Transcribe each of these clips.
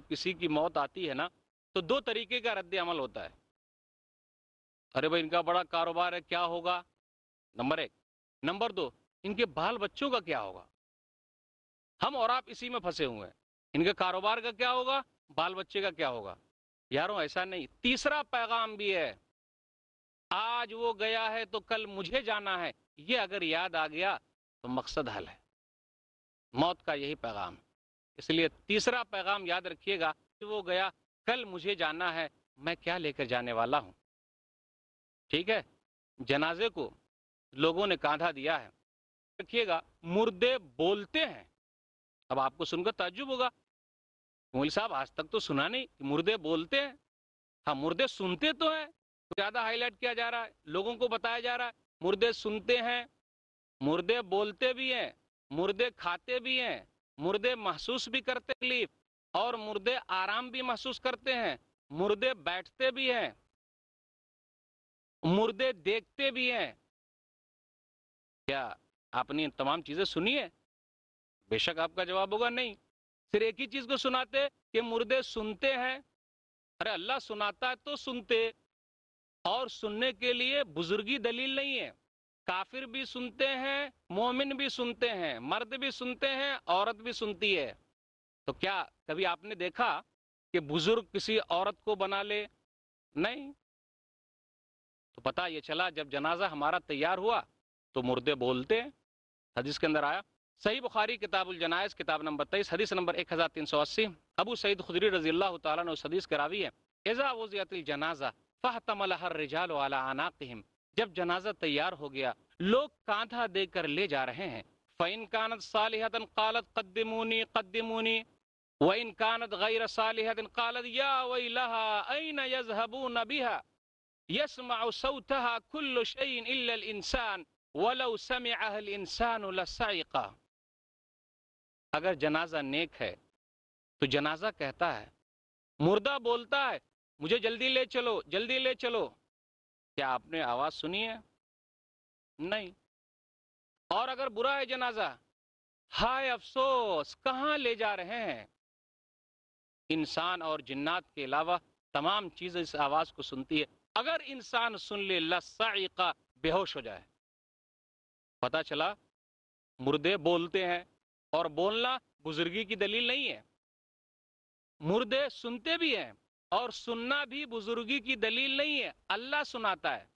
जब किसी की मौत आती है ना तो दो तरीके का रद्द अमल होता है अरे भाई इनका बड़ा कारोबार है क्या होगा नंबर एक नंबर दो इनके बाल बच्चों का क्या होगा हम और आप इसी में फंसे हुए हैं इनके कारोबार का क्या होगा बाल बच्चे का क्या होगा यारों ऐसा नहीं तीसरा पैगाम भी है आज वो गया है तो कल मुझे जाना है ये अगर याद आ गया तो मकसद हल है मौत का यही पैगाम है इसलिए तीसरा पैगाम याद रखिएगा कि वो गया कल मुझे जाना है मैं क्या लेकर जाने वाला हूँ ठीक है जनाजे को लोगों ने कांधा दिया है रखिएगा मुर्दे बोलते हैं अब आपको सुनकर ताजुब होगा मोल साहब आज तक तो सुना नहीं कि मुर्दे बोलते हैं हाँ मुर्दे सुनते तो हैं तो ज़्यादा हाईलाइट किया जा रहा है लोगों को बताया जा रहा है मुर्दे सुनते हैं मुर्दे बोलते भी हैं मुर्दे खाते भी हैं मुर्दे महसूस भी करते तकलीफ और मुर्दे आराम भी महसूस करते हैं मुर्दे बैठते भी हैं मुर्दे देखते भी हैं क्या आपने तमाम चीजें सुनी है बेशक आपका जवाब होगा नहीं सिर्फ एक ही चीज को सुनाते कि मुर्दे सुनते हैं अरे अल्लाह सुनाता है तो सुनते और सुनने के लिए बुजुर्गी दलील नहीं है काफिर भी सुनते हैं मोमिन भी सुनते हैं मर्द भी सुनते हैं औरत भी सुनती है तो क्या कभी आपने देखा कि बुजुर्ग किसी औरत को बना ले नहीं तो पता ये चला जब जनाजा हमारा तैयार हुआ तो मुर्दे बोलते हदीस के अंदर आया सही बुखारी किताबुल जनाइज किताब नंबर तेईस हदीस नंबर एक हज़ार तीन सौ अस्सी अबू सईद खुदरी रजी अल्लाह तस हदीस करावी है एजा वजियातिल जनाजा फ़ाहतमल हर रिजाल वाला जब जनाजा तैयार हो गया लोग कांधा देकर ले जा रहे हैं फ़ैन कानत सालिहतन कालत कद्दमूनी कद्दमूनी वइन कानत गैर सालिहतन कालत या ऐन इंसान वलौ अगर जनाजा नेक है तो जनाजा कहता है मुर्दा बोलता है मुझे जल्दी ले चलो जल्दी ले चलो क्या आपने आवाज सुनी है नहीं और अगर बुरा है जनाजा हाय अफसोस कहाँ ले जा रहे हैं इंसान और जिन्नात के अलावा तमाम चीज इस आवाज को सुनती है अगर इंसान सुन ले लसाइका बेहोश हो जाए पता चला मुर्दे बोलते हैं और बोलना बुजुर्गी की दलील नहीं है मुर्दे सुनते भी हैं और सुनना भी बुजुर्गी की दलील नहीं है अल्लाह सुनाता है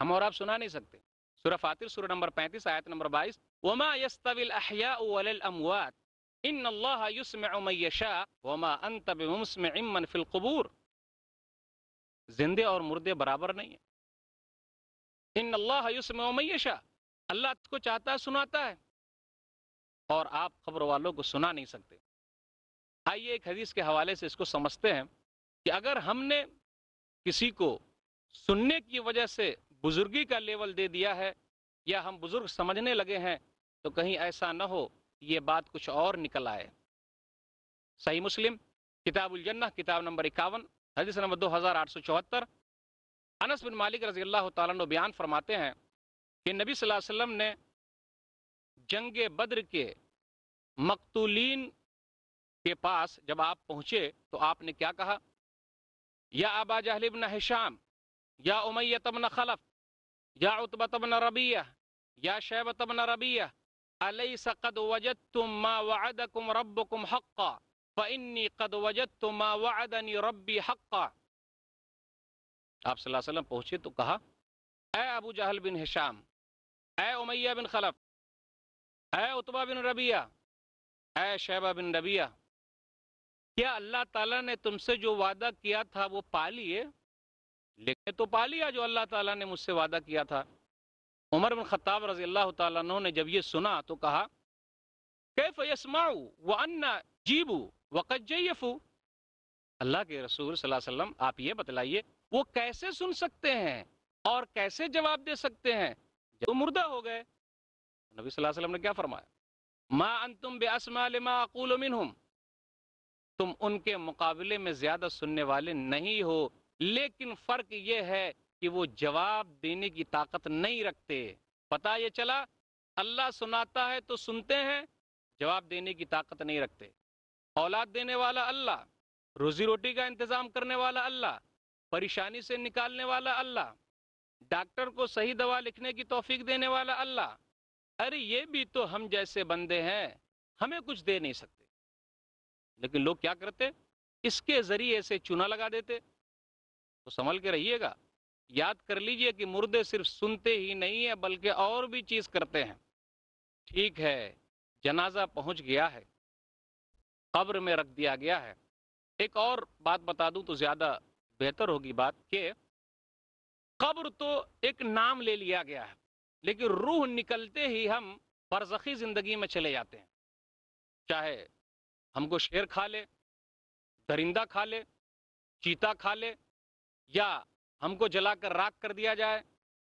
हम और आप सुना नहीं सकते सूरह फातिर सूरह नंबर पैंतीस आयत नंबर बाईस वमा यस्तविल अहिया अमवात इन अल्लाह यशा वमा अंतब मन फिल कुबूर जिंदे और मुर्दे बराबर नहीं है इन अल्लाह यशा अल्लाह को चाहता है सुनाता है और आप खबर वालों को सुना नहीं सकते आइए एक हदीस के हवाले से इसको समझते हैं कि अगर हमने किसी को सुनने की वजह से बुजुर्गी का लेवल दे दिया है या हम बुजुर्ग समझने लगे हैं तो कहीं ऐसा न हो ये बात कुछ और निकल आए सही मुस्लिम जन्ना किताब नंबर इक्यावन हदीस नंबर दो हज़ार आठ सौ चौहत्तर अनस बिन मालिक रजी अल्लाह तु बयान फरमाते हैं कि नबी सल्लल्लाहु अलैहि वसल्लम ने जंग बद्र के मकतूलिन के पास जब आप पहुँचे तो आपने क्या कहा يا أبا جهل بن هشام يا أمية بن خلف يا عطبة بن ربية يا شيبة بن ربية أليس قد وجدتم ما وعدكم ربكم حقا فإني قد وجدتم ما وعدني ربي حقا آپ صلى الله عليه وسلم پہنچے تو کہا اے ابو جہل بن حشام اے امیہ بن خلف اے عطبہ بن ربیہ اے شیبہ بن ربیہ क्या अल्लाह ताला ने तुमसे जो वादा किया था वो पा लिए लेकिन तो पा लिया जो अल्लाह ताला ने मुझसे वादा किया था उमर बिन खत्ताब रजी अल्लाह तु ने जब ये सुना तो कहा कैफ यसमाऊ व अन्ना जीबू वक़त जयफू अल्लाह के रसूल वसल्लम आप ये बतलाइए वो कैसे सुन सकते हैं और कैसे जवाब दे सकते हैं जो मुर्दा हो गए नबी सल्लल्लाहु अलैहि वसल्लम ने क्या फरमाया मा अंतुम तुम बेअसमा लिमा अकूल मिनहुम तुम उनके मुकाबले में ज्यादा सुनने वाले नहीं हो लेकिन फर्क यह है कि वो जवाब देने की ताकत नहीं रखते पता ये चला अल्लाह सुनाता है तो सुनते हैं जवाब देने की ताकत नहीं रखते औलाद देने वाला अल्लाह रोजी रोटी का इंतजाम करने वाला अल्लाह परेशानी से निकालने वाला अल्लाह डॉक्टर को सही दवा लिखने की तोफीक देने वाला अल्लाह अरे ये भी तो हम जैसे बंदे हैं हमें कुछ दे नहीं सकते लेकिन लोग क्या करते इसके जरिए से चूना लगा देते तो संभल के रहिएगा याद कर लीजिए कि मुर्दे सिर्फ सुनते ही नहीं है बल्कि और भी चीज करते हैं ठीक है जनाजा पहुंच गया है कब्र में रख दिया गया है एक और बात बता दूं तो ज्यादा बेहतर होगी बात के कब्र तो एक नाम ले लिया गया है लेकिन रूह निकलते ही हम बरसखी जिंदगी में चले जाते हैं चाहे हमको शेर खा ले दरिंदा खा ले चीता खा ले या हमको जलाकर राख कर दिया जाए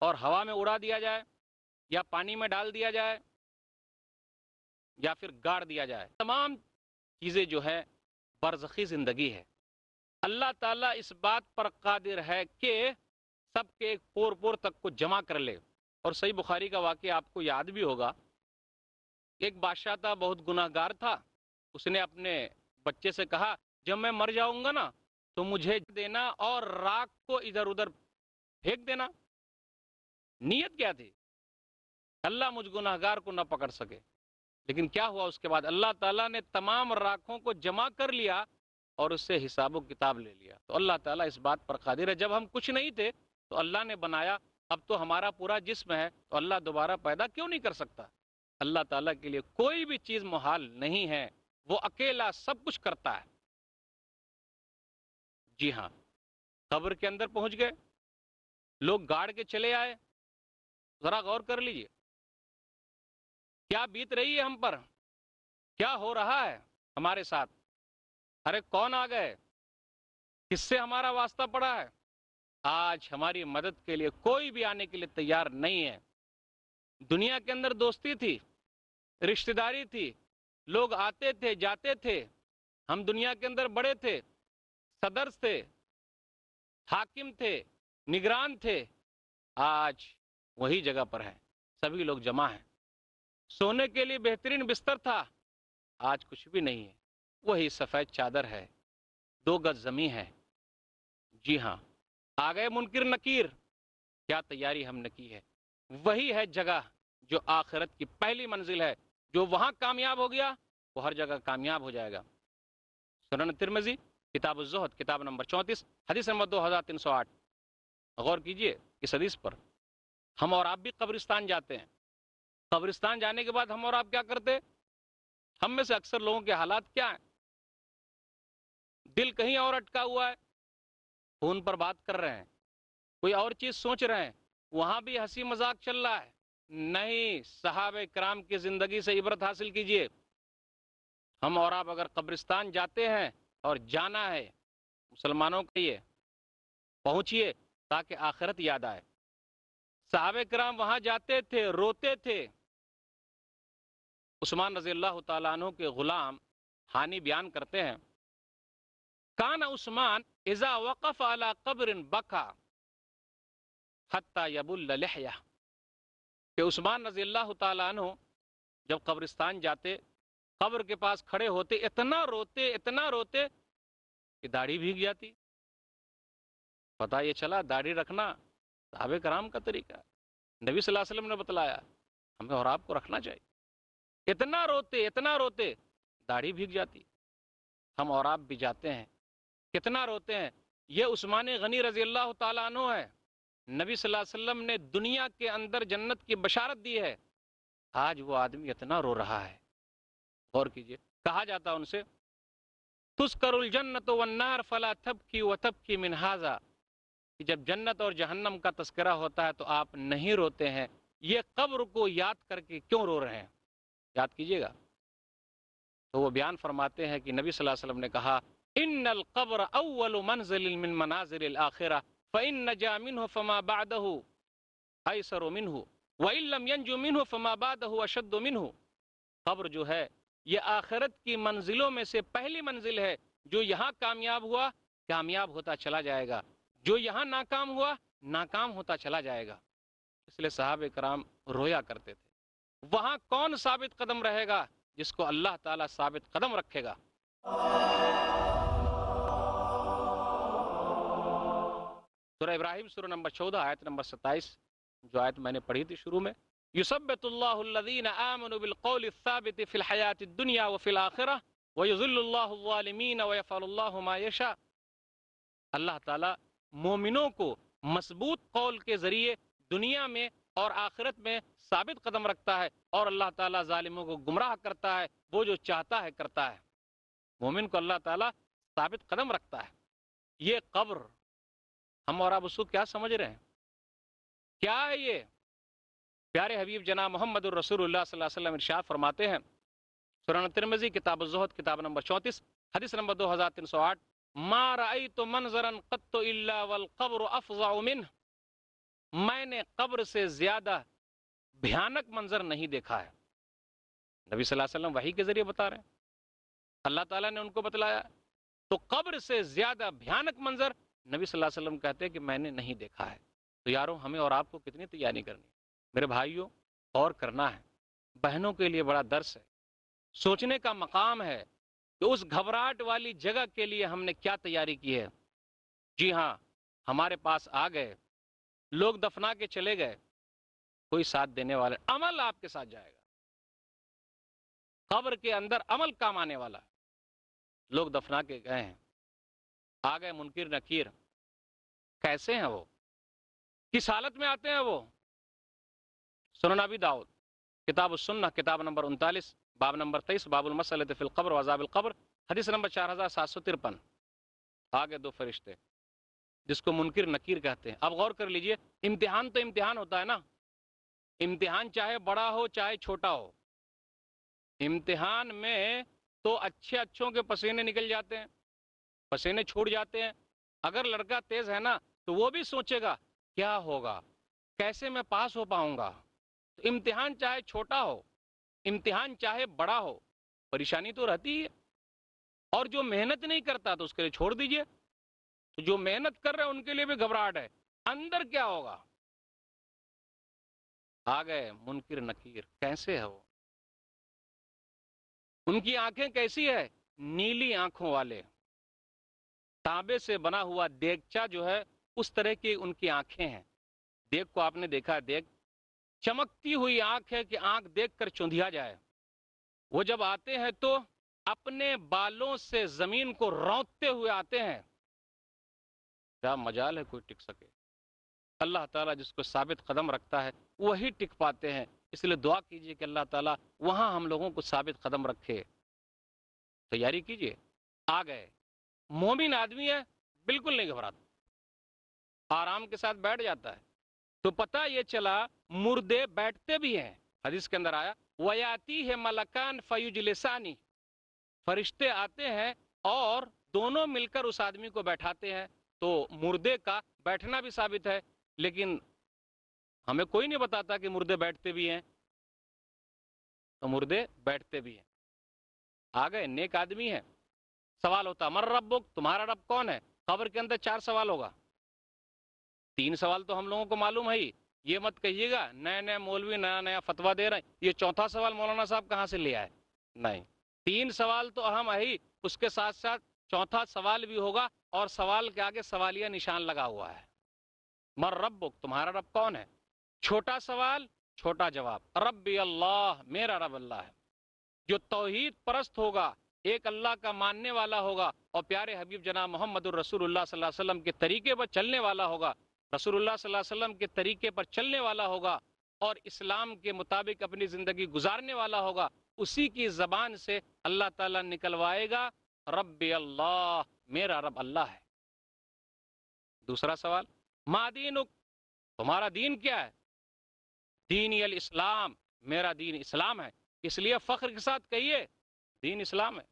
और हवा में उड़ा दिया जाए या पानी में डाल दिया जाए या फिर गाड़ दिया जाए तमाम चीज़ें जो है बरसखी ज़िंदगी है अल्लाह ताला इस बात पर कादिर है कि सबके एक पोर पोर तक को जमा कर ले और सही बुखारी का वाक्य आपको याद भी होगा एक बादशाह था बहुत गुनाहगार था उसने अपने बच्चे से कहा जब मैं मर जाऊंगा ना तो मुझे देना और राख को इधर उधर फेंक देना नीयत क्या थी अल्लाह मुझ गुनाहगार को ना पकड़ सके लेकिन क्या हुआ उसके बाद अल्लाह ताला ने तमाम राखों को जमा कर लिया और उससे हिसाब किताब ले लिया तो अल्लाह ताला इस बात पर कादिर है जब हम कुछ नहीं थे तो अल्लाह ने बनाया अब तो हमारा पूरा जिस्म है तो अल्लाह दोबारा पैदा क्यों नहीं कर सकता अल्लाह ताला के लिए कोई भी चीज़ मुहाल नहीं है वो अकेला सब कुछ करता है जी हाँ कब्र के अंदर पहुंच गए लोग गाड़ के चले आए जरा गौर कर लीजिए क्या बीत रही है हम पर क्या हो रहा है हमारे साथ अरे कौन आ गए किससे हमारा वास्ता पड़ा है आज हमारी मदद के लिए कोई भी आने के लिए तैयार नहीं है दुनिया के अंदर दोस्ती थी रिश्तेदारी थी लोग आते थे जाते थे हम दुनिया के अंदर बड़े थे सदर्स थे हाकिम थे निगरान थे आज वही जगह पर हैं सभी लोग जमा हैं सोने के लिए बेहतरीन बिस्तर था आज कुछ भी नहीं है वही सफ़ेद चादर है दो गज जमी है जी हाँ आ गए मुनकर नकीर क्या तैयारी हमने की है वही है जगह जो आखिरत की पहली मंजिल है जो वहां कामयाब हो गया वो हर जगह कामयाब हो जाएगा सुनन तिरमजी किताब जहद किताब नंबर चौंतीस हदीस नंबर दो हज़ार तीन सौ आठ गौर कीजिए इस हदीस पर हम और आप भी कब्रिस्तान जाते हैं कब्रिस्तान जाने के बाद हम और आप क्या करते हम में से अक्सर लोगों के हालात क्या हैं दिल कहीं और अटका हुआ है फोन पर बात कर रहे हैं कोई और चीज़ सोच रहे हैं वहाँ भी हंसी मजाक चल रहा है नहीं सहाब कराम की ज़िंदगी से इबरत हासिल कीजिए हम और आप अगर कब्रिस्तान जाते हैं और जाना है मुसलमानों के लिए पहुँचिए ताकि आखिरत याद आए साहब कराम वहाँ जाते थे रोते थे उस्मान रजी अल्लाह तु के ग़ुलाम हानि बयान करते हैं कान उस्मान इज़ा वक़फ़ अला कब्र बका हत्ता यबुल्लहया कि उस्मान रजी अल्लाह तु जब कब्रिस्तान जाते कब्र के पास खड़े होते इतना रोते इतना रोते कि दाढ़ी भीग जाती पता ये चला दाढ़ी रखना साहबे कराम का तरीका नबी सल्लल्लाहु अलैहि वसल्लम ने बतलाया हमें और आपको रखना चाहिए इतना रोते इतना रोते दाढ़ी भीग जाती हम और आप भी जाते हैं कितना रोते हैं ये उस्मान गनी रजी अल्लाह तु है नबी सल्लल्लाहु अलैहि वसल्लम ने दुनिया के अंदर जन्नत की बशारत दी है आज वो आदमी इतना रो रहा है गौर कीजिए कहा जाता उनसे तुस्करुल जन्नत वन्नार फला थब की व थब की मिनहाजा कि जब जन्नत और जहन्नम का तस्करा होता है तो आप नहीं रोते हैं ये कब्र को याद करके क्यों रो रहे हैं याद कीजिएगा तो वो बयान फरमाते हैं कि नबी सल्लल्लाहु अलैहि वसल्लम ने कहा इन कब्र अव्वल मंजिल मिन मनाजिल आखिरा फ़ैन नजा मिन हो फमा बाद हो ऐसर मिन हो वम यंजु मिन हो फमा बाद हो अशद मिन हो कब्र जो है ये आखिरत की मंजिलों में से पहली मंजिल है जो यहाँ कामयाब हुआ कामयाब होता चला जाएगा जो यहाँ नाकाम हुआ नाकाम होता चला जाएगा इसलिए साहब कराम रोया करते थे वहाँ कौन साबित कदम रहेगा जिसको अल्लाह ताला साबित कदम रखेगा सूर्य इब्राहिम सूर्य नंबर चौदह आयत नंबर सत्ताईस जो आयत मैंने पढ़ी थी शुरू में यूसबीन आमनबिलबित फ़िलहयात दुनिया व फिल आखिर वज़ुल्लामीन वफ़ल्लाशा अल्लाह ताला मोमिनों को मजबूत कौल के ज़रिए दुनिया में और आखिरत में साबित कदम रखता है और अल्लाह ताला जालिमों को गुमराह करता है वो जो चाहता है करता है मोमिन को अल्लाह ताला साबित कदम रखता है ये कब्र हम और आप उसको क्या समझ रहे हैं क्या है ये प्यारे हबीब जना मोहम्मद इर्शाद फरमाते हैं सुरान तिरमजी किताब जहद किताब नंबर चौंतीस हदीस नंबर दो हज़ार तीन सौ आठ मारई तो मंजरन कब्र अफजाउमिन मैंने कब्र से ज़्यादा भयानक मंजर नहीं देखा है नबी सल्लल्लाहु वही के ज़रिए बता रहे हैं अल्लाह ताला ने उनको बतलाया तो कब्र से ज़्यादा भयानक मंजर नबी सल्लल्लाहु अलैहि वसल्लम कहते हैं कि मैंने नहीं देखा है तो यारों हमें और आपको कितनी तैयारी करनी है मेरे भाइयों और करना है बहनों के लिए बड़ा दर्श है सोचने का मकाम है कि उस घबराहट वाली जगह के लिए हमने क्या तैयारी की है जी हाँ हमारे पास आ गए लोग दफना के चले गए कोई साथ देने वाला अमल आपके साथ जाएगा खबर के अंदर अमल काम आने वाला लोग दफना के गए हैं आ गए मुनकिर नकीर कैसे हैं वो किस हालत में आते हैं वो भी दाऊद किताब सुन्ना किताब नंबर उनतालीस बाब नंबर तेईस बाबुलमसलतफ़िलक़ब्र वज़ाबिलक़ब्र हदीस नंबर चार हज़ार सात सौ तिरपन आ गए दो फरिश्ते जिसको मुनकिर नकीर कहते हैं अब गौर कर लीजिए इम्तिहान तो इम्तिहान होता है ना इम्तिहान चाहे बड़ा हो चाहे छोटा हो इम्तिहान में तो अच्छे अच्छों के पसीने निकल जाते हैं पसीने छूट जाते हैं अगर लड़का तेज है ना तो वो भी सोचेगा क्या होगा कैसे मैं पास हो पाऊंगा तो इम्तिहान चाहे छोटा हो इम्तिहान चाहे बड़ा हो परेशानी तो रहती है और जो मेहनत नहीं करता तो उसके लिए छोड़ दीजिए तो जो मेहनत कर रहे हैं उनके लिए भी घबराहट है अंदर क्या होगा आ गए मुनकिर नकीर कैसे है वो उनकी आंखें कैसी है नीली आंखों वाले तांबे से बना हुआ देगचा जो है उस तरह की उनकी आंखें हैं देख को आपने देखा देख चमकती हुई आंख है कि आंख देखकर चुंधिया जाए वो जब आते हैं तो अपने बालों से जमीन को रौंदते हुए आते हैं क्या मजाल है कोई टिक सके अल्लाह ताला जिसको साबित कदम रखता है वही टिक पाते हैं इसलिए दुआ कीजिए कि अल्लाह ताला वहाँ हम लोगों को साबित कदम रखे तैयारी कीजिए आ गए मोमिन आदमी है बिल्कुल नहीं घबराता आराम के साथ बैठ जाता है तो पता ये चला मुर्दे बैठते भी हैं हदीस के अंदर आया वयाती है मलकान फयुजलिसानी फरिश्ते आते हैं और दोनों मिलकर उस आदमी को बैठाते हैं तो मुर्दे का बैठना भी साबित है लेकिन हमें कोई नहीं बताता कि मुर्दे बैठते भी हैं तो मुर्दे बैठते भी हैं आ गए नेक आदमी है सवाल होता है मर रब तुम्हारा रब कौन है खबर के अंदर चार सवाल होगा तीन सवाल तो हम लोगों को मालूम है ही ये मत कहिएगा नए नए मौलवी नया नया फतवा दे रहे हैं ये चौथा सवाल मौलाना साहब कहाँ से ले आए नहीं तीन सवाल तो अहम है ही उसके साथ साथ चौथा सवाल भी होगा और सवाल के आगे सवालिया निशान लगा हुआ है मर रब तुम्हारा रब कौन है छोटा सवाल छोटा जवाब रब अल्लाह मेरा रब अल्लाह है जो तोहहीद परस्त होगा एक अल्लाह का मानने वाला होगा और प्यारे हबीब जना मोहम्मद रसूलुल्लाह वसल्लम के तरीके पर चलने वाला होगा रसूलुल्लाह वसल्लम के तरीके पर चलने वाला होगा और इस्लाम के मुताबिक अपनी ज़िंदगी गुजारने वाला होगा उसी की ज़बान से अल्लाह ताला निकलवाएगा रब अल्लाह मेरा रब अल्लाह है दूसरा सवाल मादीन तुम्हारा दीन क्या है दीन अल इस्लाम मेरा दीन इस्लाम है इसलिए फ़ख्र के साथ कहिए दीन इस्लाम है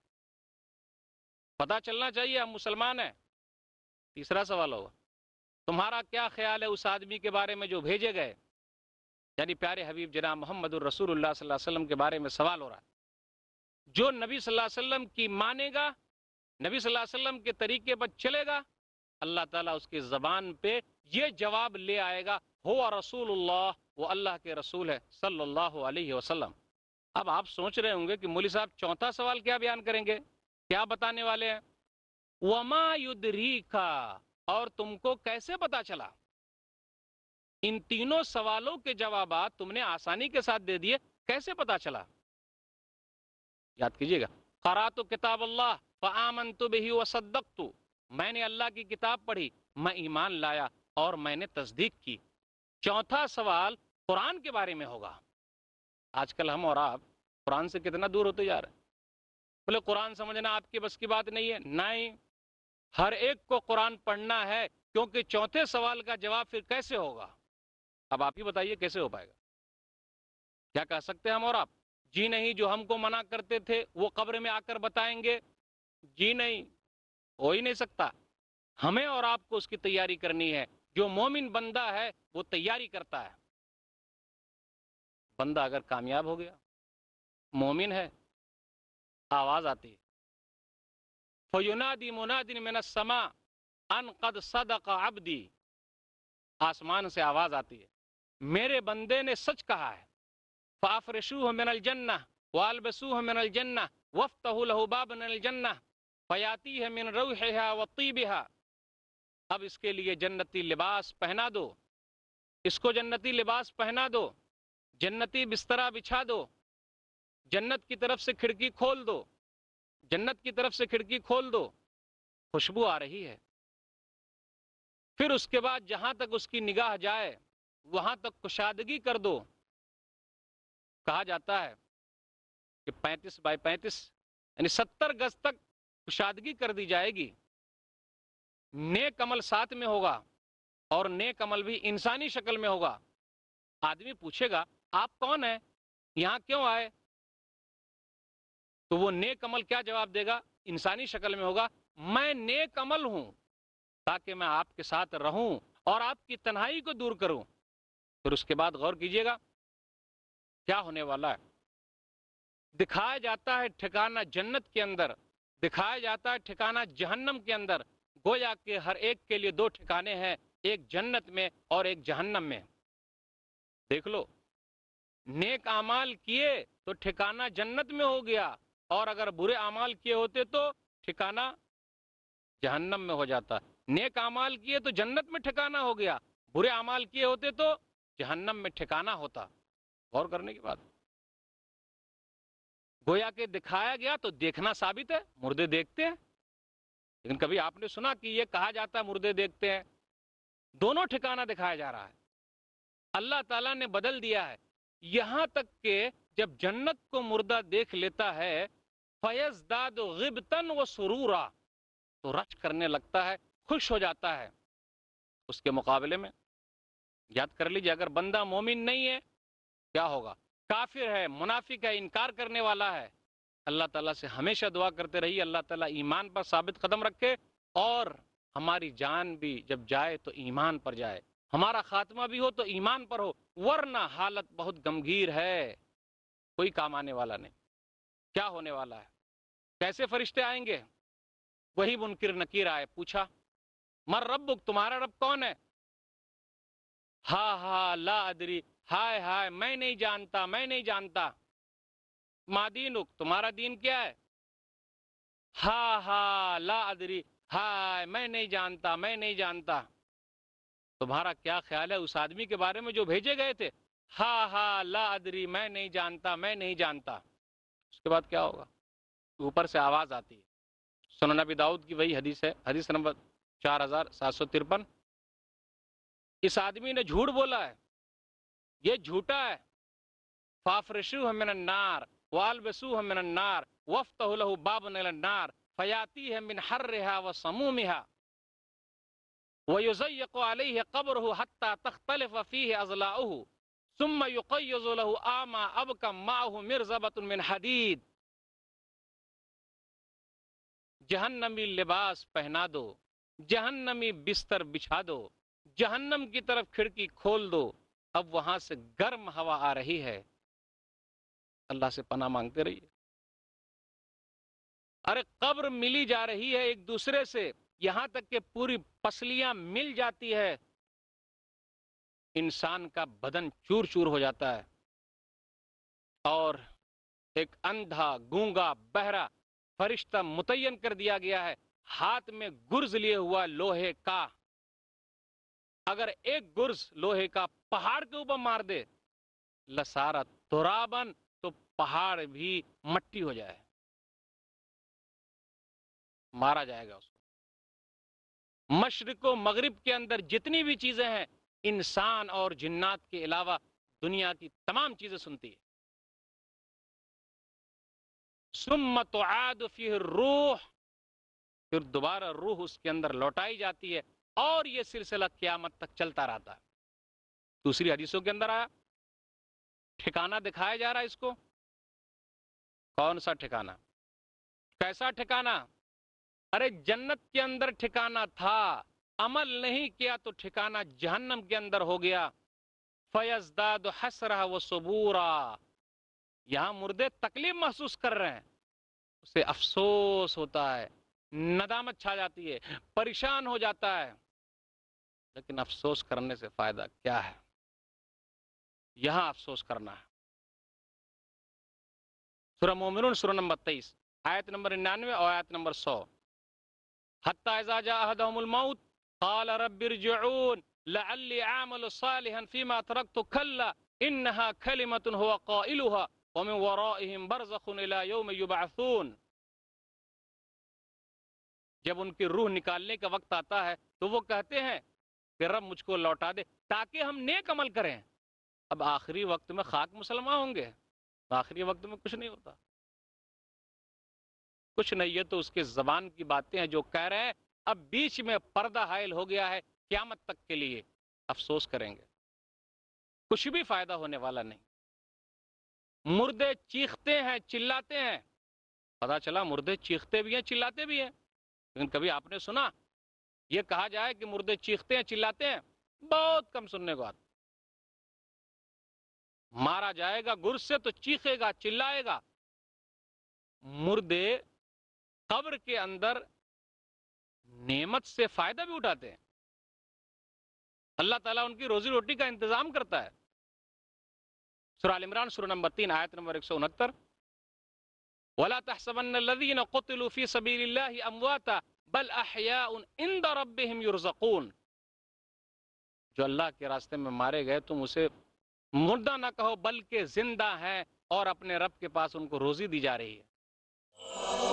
पता चलना चाहिए हम मुसलमान हैं तीसरा सवाल होगा तुम्हारा क्या ख्याल है उस आदमी के बारे में जो भेजे गए यानी प्यारे हबीब जना मोहम्मद वसल्लम के बारे में सवाल हो रहा है जो नबी सल्लल्लाहु वसल्लम की मानेगा नबी सल्लाम वसल्लम के तरीके पर चलेगा अल्लाह ताला उसकी ज़बान पे ये जवाब ले आएगा हो रसूल वो अल्लाह के रसूल है सल्लल्लाहु अलैहि अब आप सोच रहे होंगे कि मोली साहब चौथा सवाल क्या बयान करेंगे क्या बताने वाले हैं वमा युद्धरी का और तुमको कैसे पता चला इन तीनों सवालों के जवाब तुमने आसानी के साथ दे दिए कैसे पता चला याद कीजिएगा खरा तो किताब अल्लाह आमन तो बेही वसदक मैंने अल्लाह की किताब पढ़ी मैं ईमान लाया और मैंने तस्दीक की चौथा सवाल कुरान के बारे में होगा आजकल हम और आप कुरान से कितना दूर होते जा रहे हैं बोले कुरान समझना आपकी बस की बात नहीं है नहीं हर एक को कुरान पढ़ना है क्योंकि चौथे सवाल का जवाब फिर कैसे होगा अब आप ही बताइए कैसे हो पाएगा क्या कह सकते हैं हम और आप जी नहीं जो हमको मना करते थे वो कब्र में आकर बताएंगे जी नहीं हो ही नहीं सकता हमें और आपको उसकी तैयारी करनी है जो मोमिन बंदा है वो तैयारी करता है बंदा अगर कामयाब हो गया मोमिन है आवाज आती है फयुनादी मुनादिन समा अन कद सदक अबदी आसमान से आवाज आती है मेरे बंदे ने सच कहा है फाफरशूह मिनल जन्ना वालबसूह मिनल जन्ना वफ्तहु लहुबाब मिनल जन्ना फयाती है मिन रूहा व तीबिहा अब इसके लिए जन्नती लिबास पहना दो इसको जन्नती लिबास पहना दो जन्नती बिस्तरा बिछा दो जन्नत की तरफ से खिड़की खोल दो जन्नत की तरफ से खिड़की खोल दो खुशबू आ रही है फिर उसके बाद जहां तक उसकी निगाह जाए वहां तक कुशादगी कर दो कहा जाता है कि 35 बाय 35 यानी 70 गज तक कुशादगी कर दी जाएगी नेक कमल साथ में होगा और नेक कमल भी इंसानी शक्ल में होगा आदमी पूछेगा आप कौन है यहाँ क्यों आए तो वो नेक अमल क्या जवाब देगा इंसानी शक्ल में होगा मैं नेक अमल हूं ताकि मैं आपके साथ रहूं और आपकी तन्हाई को दूर करूं फिर उसके बाद गौर कीजिएगा क्या होने वाला है दिखाया जाता है ठिकाना जन्नत के अंदर दिखाया जाता है ठिकाना जहन्नम के अंदर गोया के हर एक के लिए दो ठिकाने हैं एक जन्नत में और एक जहन्नम में देख लो नेक अमाल किए तो ठिकाना जन्नत में हो गया और अगर बुरे अमाल किए होते तो ठिकाना जहन्नम में हो जाता नेक अमाल किए तो जन्नत में ठिकाना हो गया बुरे अमाल किए होते तो जहन्नम में ठिकाना होता गौर करने की बात गोया के दिखाया गया तो देखना साबित है मुर्दे देखते हैं लेकिन कभी आपने सुना कि यह कहा जाता है मुर्दे देखते हैं दोनों ठिकाना दिखाया जा रहा है अल्लाह ताला ने बदल दिया है यहां तक के जब जन्नत को मुर्दा देख लेता है फैज़ दाद गिबतन व सुरूरा तो रश करने लगता है खुश हो जाता है उसके मुकाबले में याद कर लीजिए अगर बंदा मोमिन नहीं है क्या होगा काफिर है मुनाफिक है इनकार करने वाला है अल्लाह ताला से हमेशा दुआ करते रहिए अल्लाह ताला ईमान पर साबित कदम रखे और हमारी जान भी जब जाए तो ईमान पर जाए हमारा खात्मा भी हो तो ईमान पर हो वरना हालत बहुत गंभीर है कोई काम आने वाला नहीं क्या होने वाला है कैसे फरिश्ते आएंगे वही मुनकर नकीर आए पूछा मर रब तुम्हारा रब कौन है हा हा ला अदरी हाय हाय मैं नहीं जानता मैं नहीं जानता मादीनुक तुम्हारा दीन क्या है हा हा ला अदरी हाय मैं नहीं जानता मैं नहीं जानता तुम्हारा क्या ख्याल है उस आदमी के बारे में जो भेजे गए थे हा हा ला अदरी मैं नहीं जानता मैं नहीं जानता उसके बाद क्या होगा ऊपर से आवाज़ आती है सोना नबी दाऊद की वही हदीस है हदीस नंबर चार हज़ार सात सौ तिरपन इस आदमी ने झूठ बोला है ये झूठा है फाफरशु हमिन नार वाल बसू हमिन नार वफ्त बाब नार फयाती है मिन हर रिहा व समूमिहा वयुजयक अलैह कब्र हत्ता तख्तलफ फीह अजलाह सुम्मा युकय्यज़ लहु आमा अबकम माहु मिर्जबतुन मिन हदीद जहन्नमी लिबास पहना दो जहन्नमी बिस्तर बिछा दो जहन्नम की तरफ खिड़की खोल दो अब वहां से गर्म हवा आ रही है अल्लाह से पना मांगते रहिए अरे कब्र मिली जा रही है एक दूसरे से यहां तक कि पूरी पसलियां मिल जाती है इंसान का बदन चूर चूर हो जाता है और एक अंधा गूंगा बहरा फरिश्ता मुतयन कर दिया गया है हाथ में गुर्ज लिए हुआ लोहे का अगर एक गुर्ज लोहे का पहाड़ के ऊपर मार दे लसारा तुराबन तो पहाड़ भी मट्टी हो जाए मारा जाएगा उसको मशरक मगरब के अंदर जितनी भी चीजें हैं इंसान और जिन्नात के अलावा दुनिया की तमाम चीजें सुनती है सुम आद फिर रूह फिर दोबारा रूह उसके अंदर लौटाई जाती है और यह सिलसिला क्यामत तक चलता रहता है दूसरी हदीसों के अंदर आया ठिकाना दिखाया जा रहा है इसको कौन सा ठिकाना कैसा ठिकाना अरे जन्नत के अंदर ठिकाना था अमल नहीं किया तो ठिकाना जहन्नम के अंदर हो गया फयजदाद हसरा व सबूरा यहाँ मुर्दे तकलीफ महसूस कर रहे हैं उसे अफसोस होता है नदामत छा जाती है परेशान हो जाता है लेकिन अफसोस करने से फायदा क्या है यहां अफसोस करना है सुरह मोमिन सुरह नंबर तेईस आयत नंबर निन्यानवे और आयत नंबर सौ قال رب ارجعون لعلي اعمل صالحا فيما تركت كلا انها كلمه هو قائلها ومن ورائهم برزخ الى يوم يبعثون जब उनकी रूह निकालने का वक्त आता है तो वो कहते हैं कि रब मुझको लौटा दे ताकि हम नेक अमल करें अब आखिरी वक्त में खाक मुसलमान होंगे आखिरी वक्त में कुछ नहीं होता कुछ नहीं है तो उसके जबान की बातें हैं जो कह रहे हैं अब बीच में पर्दा हायल हो गया है क्यामत तक के लिए अफसोस करेंगे कुछ भी फायदा होने वाला नहीं मुर्दे चीखते हैं चिल्लाते हैं पता चला मुर्दे चीखते भी हैं चिल्लाते भी हैं लेकिन कभी आपने सुना ये कहा जाए कि मुर्दे चीखते हैं चिल्लाते हैं बहुत कम सुनने को आता मारा जाएगा गुर से तो चीखेगा चिल्लाएगा मुर्दे कब्र के अंदर नेमत से फायदा भी उठाते हैं अल्लाह ताला उनकी रोजी रोटी का इंतजाम करता है सुराल इमरान शुरू नंबर तीन आयत नंबर एक सौ उनहत्तर वला तहसबन कुतलूफ़ी सबील अमवाता बल अहिया इंद रबिम युरजकून जो अल्लाह के रास्ते में मारे गए तुम उसे मुर्दा ना कहो बल्कि जिंदा हैं और अपने रब के पास उनको रोजी दी जा रही है